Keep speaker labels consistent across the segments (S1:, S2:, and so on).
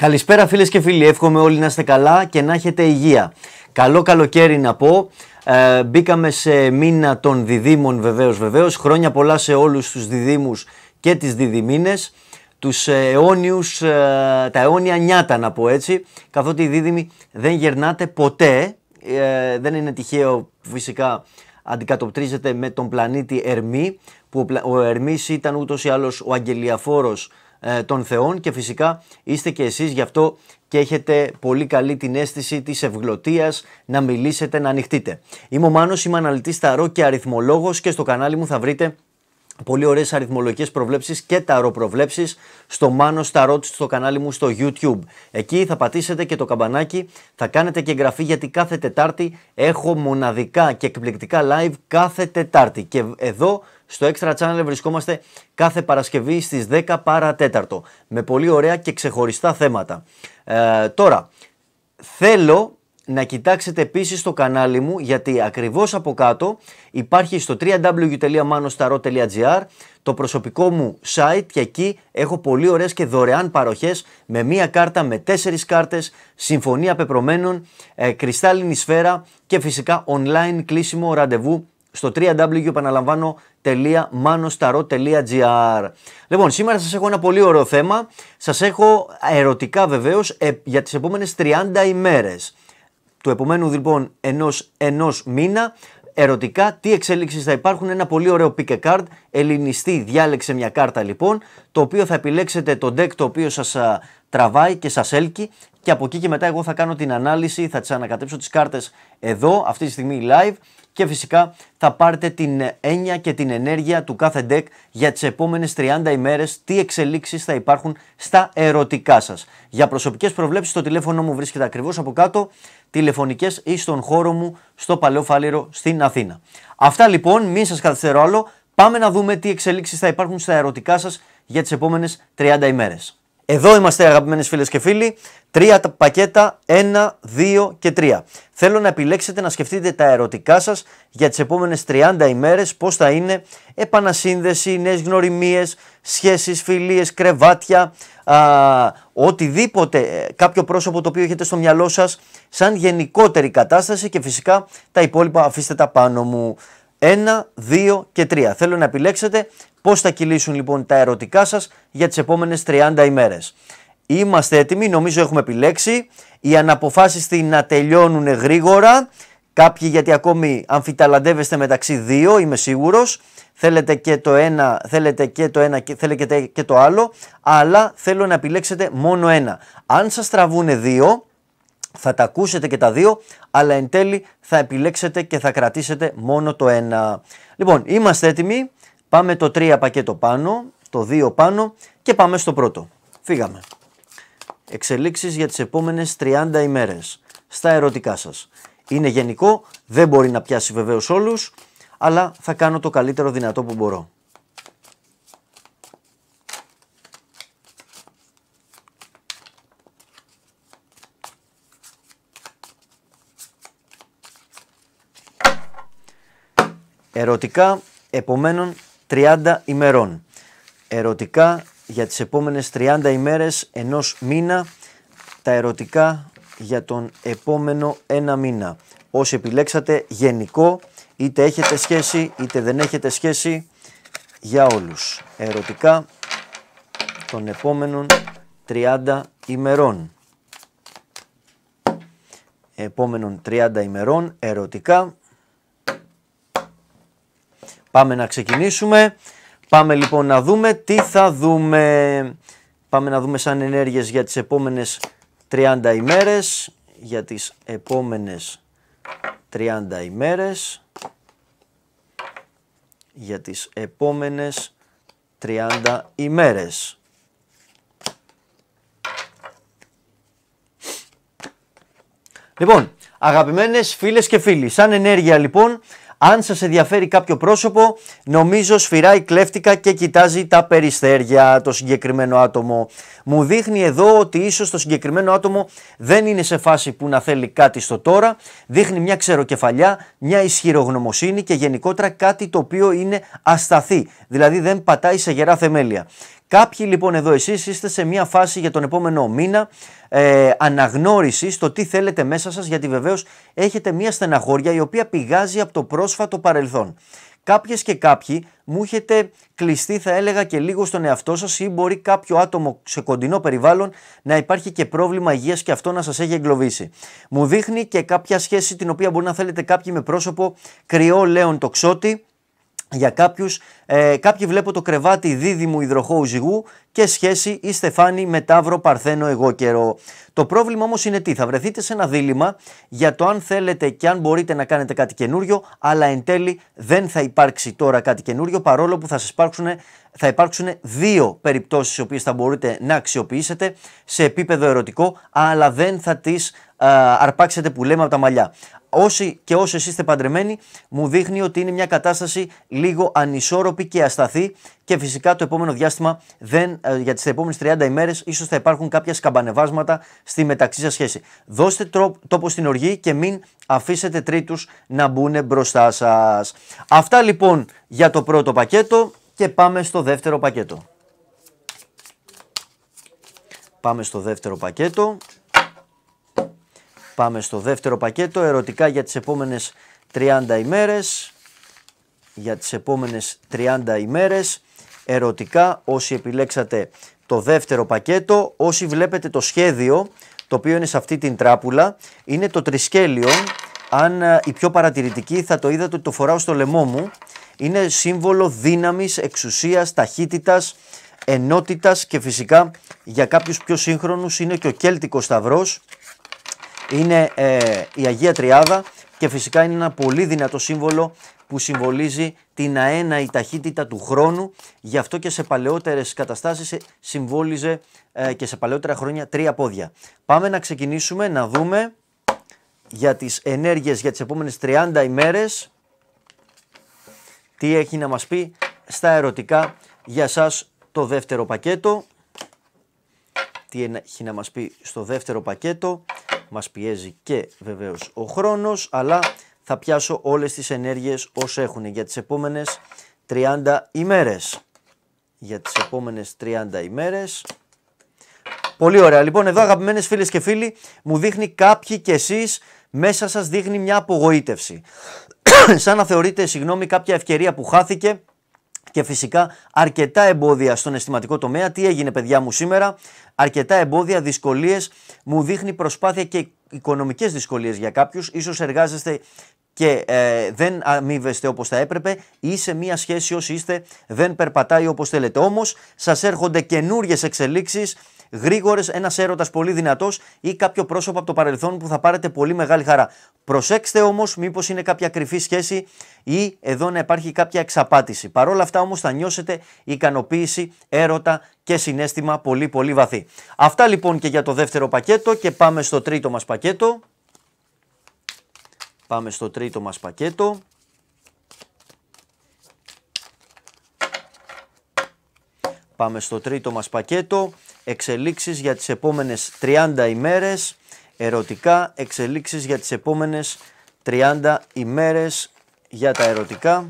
S1: Καλησπέρα φίλες και φίλοι, εύχομαι όλοι να είστε καλά και να έχετε υγεία. Καλό καλοκαίρι να πω. Ε, μπήκαμε σε μήνα των διδήμων βεβαίως βεβαίως. Χρόνια πολλά σε όλους τους διδήμους και τις διδυμίνες. τους αιώνιους, ε, τα αιώνια νιάτα να πω έτσι. Καθότι οι δίδυμοι δεν γερνάτε ποτέ. Ε, δεν είναι τυχαίο φυσικά αντικατοπτρίζεται με τον πλανήτη Ερμή που ο, ο Ερμής ήταν ούτως ή άλλως ο αγγελιαφόρος ε, των θεών και φυσικά είστε και εσείς γι' αυτό και έχετε πολύ καλή την αίσθηση της ευγλωτίας να μιλήσετε, να ανοιχτείτε. Είμαι ο Μάνος, είμαι αναλυτής ταρό και αριθμολόγος και στο κανάλι μου θα βρείτε πολύ ωραίες αριθμολογικές προβλέψεις και προβλέψεις στο Μάνος Ταρότ στο κανάλι μου στο YouTube. Εκεί θα πατήσετε και το καμπανάκι, θα κάνετε και εγγραφή γιατί κάθε Τετάρτη έχω μοναδικά και εκπληκτικά live κάθε Τετάρτη και εδώ στο Extra Channel βρισκόμαστε κάθε Παρασκευή στις 10 παρατέταρτο με πολύ ωραία και ξεχωριστά θέματα. Ε, τώρα, θέλω να κοιτάξετε επίσης το κανάλι μου γιατί ακριβώς από κάτω υπάρχει στο www.manostarot.gr το προσωπικό μου site και εκεί έχω πολύ ωραίες και δωρεάν παροχές με μία κάρτα, με τέσσερις κάρτες, συμφωνία πεπρωμένων, ε, κρυστάλλινη σφαίρα και φυσικά online κλείσιμο ραντεβού στο www.manostarot.gr Λοιπόν, σήμερα σας έχω ένα πολύ ωραίο θέμα. Σας έχω ερωτικά βεβαίως ε, για τις επόμενες 30 ημέρες. Του επομένου λοιπόν ενός, ενός μήνα, ερωτικά τι εξέλιξεις θα υπάρχουν. Ένα πολύ ωραίο pick a card, ελληνιστή διάλεξε μια κάρτα λοιπόν, το οποίο θα επιλέξετε το deck το οποίο σας τραβάει και σας έλκει και από εκεί και μετά εγώ θα κάνω την ανάλυση, θα τις ανακατέψω τις κάρτες εδώ, αυτή τη στιγμή live και φυσικά θα πάρετε την έννοια και την ενέργεια του κάθε deck για τις επόμενες 30 ημέρες τι εξελίξεις θα υπάρχουν στα ερωτικά σας. Για προσωπικές προβλέψεις το τηλέφωνο μου βρίσκεται ακριβώς από κάτω, τηλεφωνικές ή στον χώρο μου στο Παλαιό Φάληρο στην Αθήνα. Αυτά λοιπόν, μην σας καθυστερώ άλλο, πάμε να δούμε τι εξελίξεις θα υπάρχουν στα ερωτικά σας για τις επόμενες 30 ημέρες. Εδώ είμαστε αγαπημένες φίλες και φίλοι. Τρία πακέτα, ένα, δύο και τρία. Θέλω να επιλέξετε να σκεφτείτε τα ερωτικά σας για τις επόμενες 30 ημέρες. Πώς θα είναι επανασύνδεση, νέες γνωριμίες, σχέσεις, φιλίες, κρεβάτια, α, οτιδήποτε, ε, κάποιο πρόσωπο το οποίο έχετε στο μυαλό σας, σαν γενικότερη κατάσταση και φυσικά τα υπόλοιπα αφήστε τα πάνω μου. 1, 2 και 3. Θέλω να επιλέξετε Πώς θα κυλήσουν λοιπόν τα ερωτικά σας για τις επόμενες 30 ημέρες. Είμαστε έτοιμοι, νομίζω έχουμε επιλέξει. Οι αναποφάσιστοι να τελειώνουν γρήγορα. Κάποιοι γιατί ακόμη αμφιταλαντεύεστε μεταξύ δύο, είμαι σίγουρος. Θέλετε και το ένα, θέλετε και το, ένα, και θέλετε και το άλλο, αλλά θέλω να επιλέξετε μόνο ένα. Αν σας τραβούνε δύο, θα τα ακούσετε και τα δύο, αλλά εν τέλει θα επιλέξετε και θα κρατήσετε μόνο το ένα. Λοιπόν, είμαστε έτοιμοι. Πάμε το 3 πακέτο πάνω, το 2 πάνω και πάμε στο πρώτο. Φύγαμε. Εξελίξεις για τις επόμενες 30 ημέρες. Στα ερωτικά σας. Είναι γενικό, δεν μπορεί να πιάσει βεβαίως όλους, αλλά θα κάνω το καλύτερο δυνατό που μπορώ. Ερωτικά, επομένων, 30 ημερών. Ερωτικά για τις επόμενες 30 ημέρες ενός μήνα, τα ερωτικά για τον επόμενο ένα μήνα. Όσοι επιλέξατε γενικό, είτε έχετε σχέση είτε δεν έχετε σχέση, για όλους. Ερωτικά των επόμενων 30 ημερών. Επόμενων 30 ημερών ερωτικά Πάμε να ξεκινήσουμε. Πάμε λοιπόν να δούμε τι θα δούμε. Πάμε να δούμε σαν ενέργειες για τις επόμενες 30 ημέρες. Για τις επόμενες 30 ημέρες. Για τις επόμενες 30 ημέρες. Λοιπόν, αγαπημένες φίλες και φίλοι, σαν ενέργεια λοιπόν αν σας ενδιαφέρει κάποιο πρόσωπο, νομίζω σφυράει κλέφτηκα και κοιτάζει τα περιστέρια το συγκεκριμένο άτομο. Μου δείχνει εδώ ότι ίσως το συγκεκριμένο άτομο δεν είναι σε φάση που να θέλει κάτι στο τώρα. Δείχνει μια ξεροκεφαλιά, μια ισχυρογνωμοσύνη και γενικότερα κάτι το οποίο είναι ασταθή. Δηλαδή δεν πατάει σε γερά θεμέλια. Κάποιοι λοιπόν εδώ εσείς είστε σε μια φάση για τον επόμενο μήνα ε, αναγνώρισης το τι θέλετε μέσα σας γιατί βεβαίως έχετε μια στεναχώρια η οποία πηγάζει από το πρόσωπο πρόσφατο παρελθόν. Κάποιες και κάποιοι μου έχετε κλειστεί, θα έλεγα, και λίγο στον εαυτό σας ή μπορεί κάποιο άτομο σε κοντινό περιβάλλον να υπάρχει και πρόβλημα υγείας και αυτό να σας έχει εγκλωβίσει. Μου δείχνει και κάποια σχέση την οποία μπορεί να θέλετε κάποιοι με πρόσωπο κρυό λέων τοξότη, για κάποιους, ε, κάποιοι βλέπω το κρεβάτι δίδυμου υδροχώου ζυγού και σχέση ή Στεφάνη με ταύρο παρθένο εγώ καιρό. Το πρόβλημα όμως είναι τι, θα βρεθείτε σε ένα δίλημα για το αν θέλετε και αν μπορείτε να κάνετε κάτι καινούριο, αλλά εν τέλει δεν θα υπάρξει τώρα κάτι καινούριο, παρόλο που θα σας υπάρξουν, θα υπάρξουν δύο περιπτώσεις οι οποίες θα μπορείτε να αξιοποιήσετε σε επίπεδο ερωτικό, αλλά δεν θα τις αρπάξετε που λέμε από τα μαλλιά όσοι και όσοι είστε παντρεμένοι, μου δείχνει ότι είναι μια κατάσταση λίγο ανισόρροπη και ασταθή και φυσικά το επόμενο διάστημα, δεν, ε, για τις επόμενες 30 ημέρες, ίσως θα υπάρχουν κάποια σκαμπανεβάσματα στη μεταξύ σας σχέση. Δώστε τόπο στην οργή και μην αφήσετε τρίτους να μπουν μπροστά σας. Αυτά λοιπόν για το πρώτο πακέτο και πάμε στο δεύτερο πακέτο. Πάμε στο δεύτερο πακέτο. Πάμε στο δεύτερο πακέτο, ερωτικά για τις επόμενες 30 ημέρες. Για τις επόμενες 30 ημέρες, ερωτικά όσοι επιλέξατε το δεύτερο πακέτο, όσοι βλέπετε το σχέδιο, το οποίο είναι σε αυτή την τράπουλα, είναι το τρισκέλιο. Αν η πιο παρατηρητική θα το είδατε ότι το φοράω στο λαιμό μου. Είναι σύμβολο δύναμης, εξουσίας, ταχύτητας, ενότητας και φυσικά για κάποιους πιο σύγχρονους είναι και ο κέλτικος σταυρός είναι ε, η Αγία Τριάδα και φυσικά είναι ένα πολύ δυνατό σύμβολο που συμβολίζει την αέναη ταχύτητα του χρόνου. Γι' αυτό και σε παλαιότερες καταστάσεις ε, συμβόλιζε ε, και σε παλαιότερα χρόνια τρία πόδια. Πάμε να ξεκινήσουμε να δούμε για τις ενέργειες για τις επόμενες 30 ημέρες τι έχει να μας πει στα ερωτικά για σας το δεύτερο πακέτο. Τι έχει να μας πει στο δεύτερο πακέτο μας πιέζει και βεβαίως ο χρόνος, αλλά θα πιάσω όλες τις ενέργειες όσο έχουν για τις επόμενες 30 ημέρες. Για τις επόμενες 30 ημέρες. Πολύ ωραία. Λοιπόν, εδώ αγαπημένες φίλες και φίλοι, μου δείχνει κάποιοι και εσείς, μέσα σας δείχνει μια απογοήτευση. Σαν να θεωρείτε, συγγνώμη, κάποια ευκαιρία που χάθηκε, και φυσικά αρκετά εμπόδια στον αισθηματικό τομέα. Τι έγινε παιδιά μου σήμερα, αρκετά εμπόδια, δυσκολίες, μου δείχνει προσπάθεια και οικονομικές δυσκολίες για κάποιους, ίσως εργάζεστε και ε, δεν αμείβεστε όπως θα έπρεπε ή σε μία σχέση όσοι είστε δεν περπατάει όπως θέλετε. Όμως σας έρχονται καινούριες εξελίξεις, γρήγορες, ένας έρωτας πολύ δυνατός ή κάποιο πρόσωπο από το παρελθόν που θα πάρετε πολύ μεγάλη χαρά. Προσέξτε όμως, μήπως είναι κάποια κρυφή σχέση ή εδώ να υπάρχει κάποια εξαπάτηση. Παρ' όλα αυτά όμως θα νιώσετε ικανοποίηση, έρωτα και συνέστημα πολύ πολύ βαθύ. Αυτά λοιπόν και για το δεύτερο πακέτο και πάμε στο τρίτο μας πακέτο. Πάμε στο τρίτο μας πακέτο. Πάμε στο τρίτο μας πακέτο εξελίξεις για τις επόμενες 30 ημέρες, ερωτικά εξελίξεις για τις επόμενες 30 ημέρες για τα ερωτικά.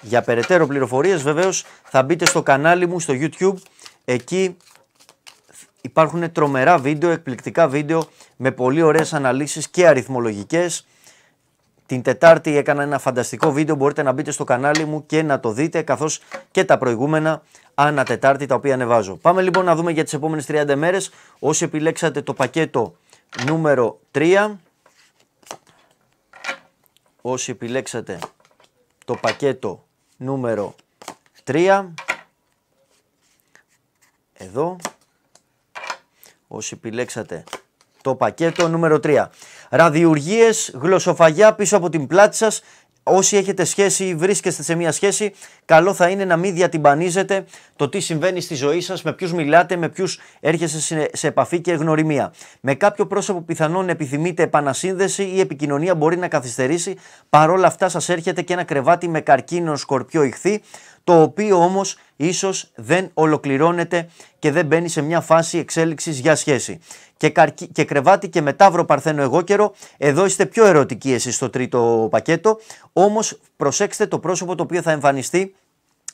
S1: Για περαιτέρω πληροφορίες βεβαίως θα μπείτε στο κανάλι μου στο YouTube, εκεί υπάρχουν τρομερά βίντεο, εκπληκτικά βίντεο με πολύ ωραίες αναλύσεις και αριθμολογικές. Την Τετάρτη έκανα ένα φανταστικό βίντεο, μπορείτε να μπείτε στο κανάλι μου και να το δείτε, καθώς και τα προηγούμενα ανά Τετάρτη τα οποία ανεβάζω. Πάμε λοιπόν να δούμε για τις επόμενες 30 μέρες. Όσοι επιλέξατε το πακέτο νούμερο 3, όσοι επιλέξατε το πακέτο νούμερο 3, εδώ, όσοι επιλέξατε το πακέτο νούμερο 3. Ραδιουργίες, γλωσσοφαγιά πίσω από την πλάτη σας. Όσοι έχετε σχέση ή βρίσκεστε σε μια σχέση, καλό θα είναι να μην διατυμπανίζετε το τι συμβαίνει στη ζωή σας, με ποιους μιλάτε, με ποιους έρχεστε σε επαφή και γνωριμία. Με κάποιο πρόσωπο πιθανόν επιθυμείτε επανασύνδεση ή επικοινωνία μπορεί να καθυστερήσει. Παρόλα αυτά, σας έρχεται και ένα κρεβάτι με καρκίνο, σκορπιό, ηχθεί, το οποίο όμως ίσως δεν ολοκληρώνεται και δεν μπαίνει σε μια φάση εξέλιξης για σχέση και, και κρεβάτι και μετάβρο παρθένο εγώ καιρο. Εδώ είστε πιο ερωτικοί εσείς στο τρίτο πακέτο. Όμως προσέξτε το πρόσωπο το οποίο θα εμφανιστεί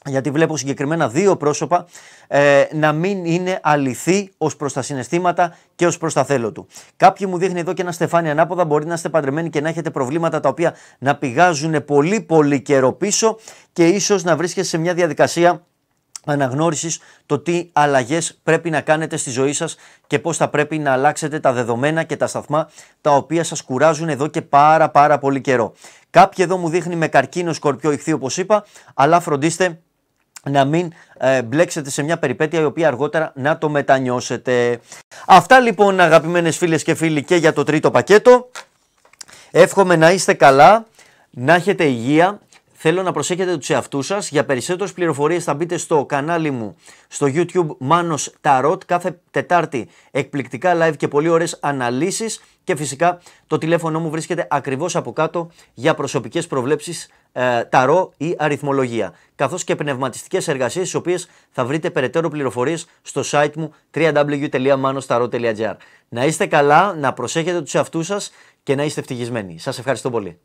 S1: γιατί βλέπω συγκεκριμένα δύο πρόσωπα ε, να μην είναι αληθή ως προς τα συναισθήματα και ως προς τα θέλω του. Κάποιοι μου δείχνει εδώ και ένα στεφάνι ανάποδα, μπορεί να είστε παντρεμένοι και να έχετε προβλήματα τα οποία να πηγάζουν πολύ πολύ καιρό πίσω και ίσως να βρίσκεστε σε μια διαδικασία αναγνώρισης το τι αλλαγές πρέπει να κάνετε στη ζωή σας και πώς θα πρέπει να αλλάξετε τα δεδομένα και τα σταθμά τα οποία σας κουράζουν εδώ και πάρα πάρα πολύ καιρό. Κάποιοι εδώ μου δείχνει με καρκίνο σκορπιό ηχθεί όπως είπα, αλλά φροντίστε να μην ε, μπλέξετε σε μια περιπέτεια η οποία αργότερα να το μετανιώσετε. Αυτά λοιπόν αγαπημένες φίλες και φίλοι και για το τρίτο πακέτο. Εύχομαι να είστε καλά, να έχετε υγεία, Θέλω να προσέχετε τους εαυτούς σας. Για περισσότερες πληροφορίες θα μπείτε στο κανάλι μου στο YouTube Manos Tarot. Κάθε Τετάρτη εκπληκτικά live και πολύ ωραίες αναλύσεις. Και φυσικά το τηλέφωνο μου βρίσκεται ακριβώς από κάτω για προσωπικές προβλέψεις ε, ταρό ή αριθμολογία. Καθώς και πνευματιστικές εργασίες τις οποίες θα βρείτε περαιτέρω πληροφορίες στο site μου www.manostarot.gr Να είστε καλά, να προσέχετε τους εαυτούς σας και να είστε ευτυχισμένοι. Σας ευχαριστώ πολύ.